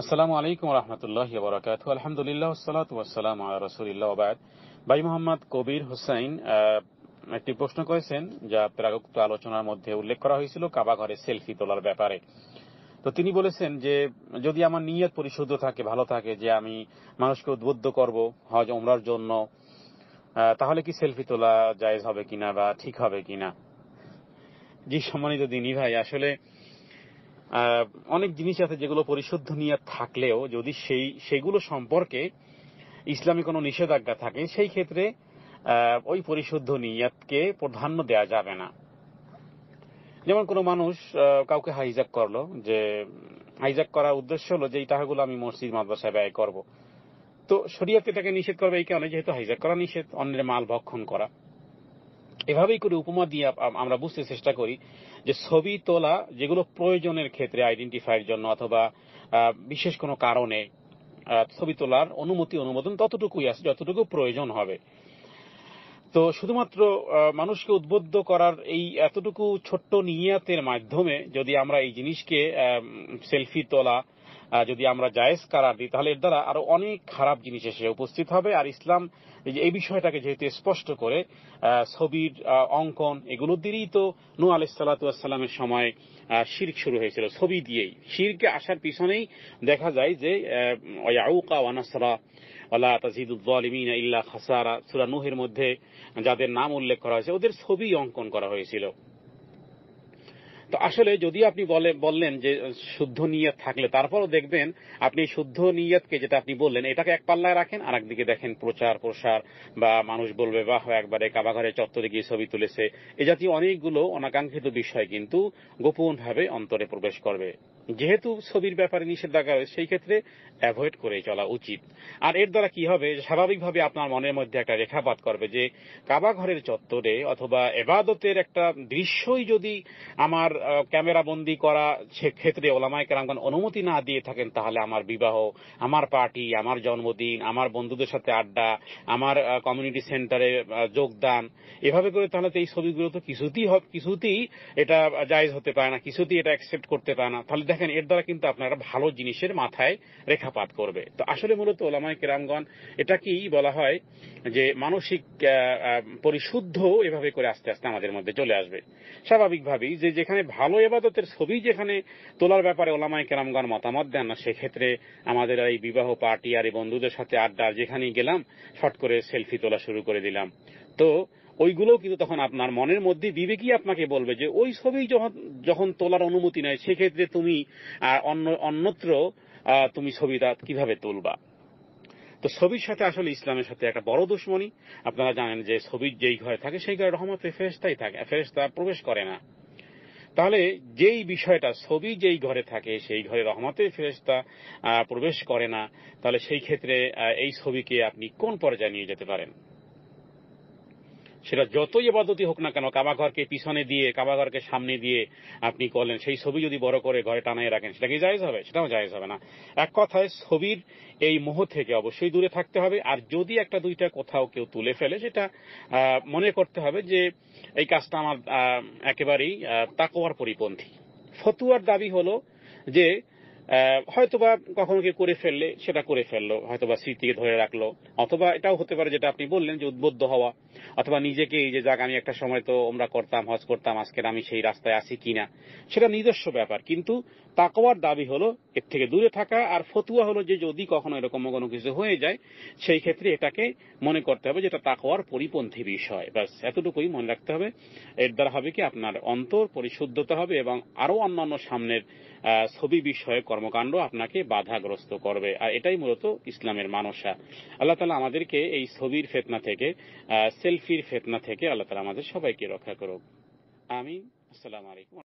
আসসালামু আলাইকুম রহমতুল্লাহ বরাকাত আলহামদুলিল্লাহ সালাত ওয়াসালাম রসুলিল্লাহ আবাদ ভাই মোহাম্মদ কবির একটি প্রশ্ন করেছেন যা আলোচনার মধ্যে উল্লেখ করা হয়েছিল কাবা ঘরে সেলফি তোলার ব্যাপারে তো তিনি বলেছেন যে যদি আমার নিয়ত পরিশুদ্ধ থাকে ভালো থাকে যে আমি মানুষকে উদ্বুদ্ধ করব হজ ওমরার জন্য তাহলে কি সেলফি তোলা জায়েজ হবে কিনা বা ঠিক হবে কিনা জি সম্মানিত দিনী ভাই আসলে অনেক জিনিস আছে যেগুলো পরিশুদ্ধ নিয়ে থাকলেও যদি সেই সেগুলো সম্পর্কে ইসলামী কোনো নিষেধাজ্ঞা থাকে সেই ক্ষেত্রে ওই পরিশুদ্ধ নিয়াতকে প্রাধান্য দেয়া যাবে না যেমন কোনো মানুষ কাউকে হাইজ্যাক করলো যে হাইজ্যাক করার উদ্দেশ্য হলো যে এই টাকাগুলো আমি মসজিদ মাদ্রাসায় ব্যয় করব তো শরিয়াতে এটাকে নিষেধ করবে এই কারণে যেহেতু হাইজ্যাক করা নিষেধ অন্যের মাল ভক্ষণ করা এভাবেই করে উপমা দিয়ে আমরা বুঝতে চেষ্টা করি যে ছবি তোলা যেগুলো প্রয়োজনের ক্ষেত্রে আইডেন্টিফাইয়ের জন্য অথবা বিশেষ কোনো কারণে ছবি তোলার অনুমতি অনুমোদন ততটুকুই আছে যতটুকু প্রয়োজন হবে তো শুধুমাত্র মানুষকে উদ্বুদ্ধ করার এই এতটুকু ছোট্ট নিয়াতের মাধ্যমে যদি আমরা এই জিনিসকে সেলফি তোলা যদি আমরা জায়েজ কারার দিই তাহলে এর দ্বারা আরো অনেক খারাপ জিনিস এসে উপস্থিত হবে আর ইসলাম এই বিষয়টাকে যেহেতু স্পষ্ট করে ছবির অঙ্কন এগুলোর দিয়েই তো নু আলাইসাল্লাতুয়াসাল্লামের সময় শির্ক শুরু হয়েছিল ছবি দিয়েই শিরকে আসার পিছনেই দেখা যায় যে ওয়াউকা ওয়ানাসরা আল্লাহ তাজিদুজ্জালিমিন ইল্লা খাসারা সুরা নুহের মধ্যে যাদের নাম উল্লেখ করা হয়েছে ওদের ছবি অঙ্কন করা হয়েছিল তো আসলে যদি আপনি বলে বললেন যে শুদ্ধ নিয়ত থাকলে তারপরও দেখবেন আপনি শুদ্ধ নিয়তকে যেটা আপনি বললেন এটাকে এক পাল্লায় রাখেন আর একদিকে দেখেন প্রচার প্রসার বা মানুষ বলবে বাহ একবারে কাবাঘরে চত্বরে গিয়ে ছবি তুলেছে এ জাতীয় অনেকগুলো অনাকাঙ্ক্ষিত বিষয় কিন্তু গোপনভাবে অন্তরে প্রবেশ করবে যেহেতু ছবির ব্যাপারে নিষেধাজ্ঞা রয়েছে সেই ক্ষেত্রে অ্যাভয়েড করে চলা উচিত আর এর দ্বারা কি হবে স্বাভাবিকভাবে আপনার মনের মধ্যে একটা রেখাপাত করবে যে কাবা ঘরের চত্বরে অথবা এবাদতের একটা দৃশ্যই যদি আমার ক্যামেরা বন্দী করা ক্ষেত্রে ওলামায় কেরামগণ অনুমতি না দিয়ে থাকেন তাহলে আমার বিবাহ আমার পার্টি আমার জন্মদিন আমার বন্ধুদের সাথে আড্ডা আমার কমিউনিটি সেন্টারে যোগদান এভাবে করে তাহলে তো এই ছবিগুলো তো কিছুতেই কিছুতেই এটা জায়জ হতে পারে না কিছুতেই এটা অ্যাকসেপ্ট করতে পারে না তাহলে দেখেন এর দ্বারা কিন্তু আপনারা ভালো জিনিসের মাথায় রেখাপাত করবে তো আসলে মূলত ওলামায় কেরামগণ কি বলা হয় যে মানসিক পরিশুদ্ধ এভাবে করে আস্তে আস্তে আমাদের মধ্যে চলে আসবে স্বাভাবিকভাবেই যে যেখানে ভালো এবাদতের ছবি যেখানে তোলার ব্যাপারে ওলামায় কেরামগণ মতামত দেন না সেক্ষেত্রে আমাদের এই বিবাহ পার্টি আর এই বন্ধুদের সাথে আড্ডা যেখানেই গেলাম শট করে সেলফি তোলা শুরু করে দিলাম তো ওইগুলোও কিন্তু তখন আপনার মনের মধ্যে বিবেকই আপনাকে বলবে যে ওই ছবি যখন যখন তোলার অনুমতি নেয় সেক্ষেত্রে তুমি অন্য অন্যত্র তুমি ছবিটা কিভাবে তুলবা তো ছবির সাথে আসলে ইসলামের সাথে একটা বড় দুশ্মনী আপনারা জানেন যে ছবির যেই ঘরে থাকে সেই ঘরে রহমতে ফেরেস্তাই থাকে ফেরেস্তা প্রবেশ করে না তাহলে যেই বিষয়টা ছবি যেই ঘরে থাকে সেই ঘরে রহমতে ফেরেস্তা প্রবেশ করে না তাহলে সেই ক্ষেত্রে এই ছবিকে আপনি কোন পর্যায়ে নিয়ে যেতে পারেন সেটা যতই এবাদতি হোক না কেন কাবাঘরকে পিছনে দিয়ে কাবাঘরকে সামনে দিয়ে আপনি করলেন সেই ছবি যদি বড় করে ঘরে টানাই রাখেন সেটা কি জায়জ হবে সেটাও জায়জ হবে না এক কথায় ছবির এই মোহ থেকে অবশ্যই দূরে থাকতে হবে আর যদি একটা দুইটা কোথাও কেউ তুলে ফেলে সেটা মনে করতে হবে যে এই কাজটা আমার একেবারেই তাকোয়ার পরিপন্থী ফতুয়ার দাবি হলো যে হয়তোবা কখনো কি করে ফেললে সেটা করে ফেললো হয়তোবা স্মৃতিকে ধরে রাখলো অথবা এটাও হতে পারে যেটা আপনি বললেন যে উদ্বুদ্ধ হওয়া অথবা নিজেকে এই যে যাক আমি একটা সময় তো আমরা করতাম হজ করতাম আজকের আমি সেই রাস্তায় আছি কিনা সেটা নিজস্ব ব্যাপার কিন্তু তাকওয়ার দাবি হলো এর থেকে দূরে থাকা আর ফতুয়া হলো যে যদি কখনো এরকম কোনো কিছু হয়ে যায় সেই ক্ষেত্রে এটাকে মনে করতে হবে যেটা তাকওয়ার পরিপন্থী বিষয় ব্যাস এতটুকুই মনে রাখতে হবে এর দ্বারা হবে কি আপনার অন্তর পরিশুদ্ধতা হবে এবং আরও অন্যান্য সামনের ছবি বিষয়ে কর্মকাণ্ড আপনাকে বাধাগ্রস্ত করবে আর এটাই মূলত ইসলামের মানসা আল্লাহ তালা আমাদেরকে এই ছবির ফেতনা থেকে সেলফির ফেতনা থেকে আল্লাহ তালা আমাদের সবাইকে রক্ষা করুক আমি আসসালাম আলাইকুম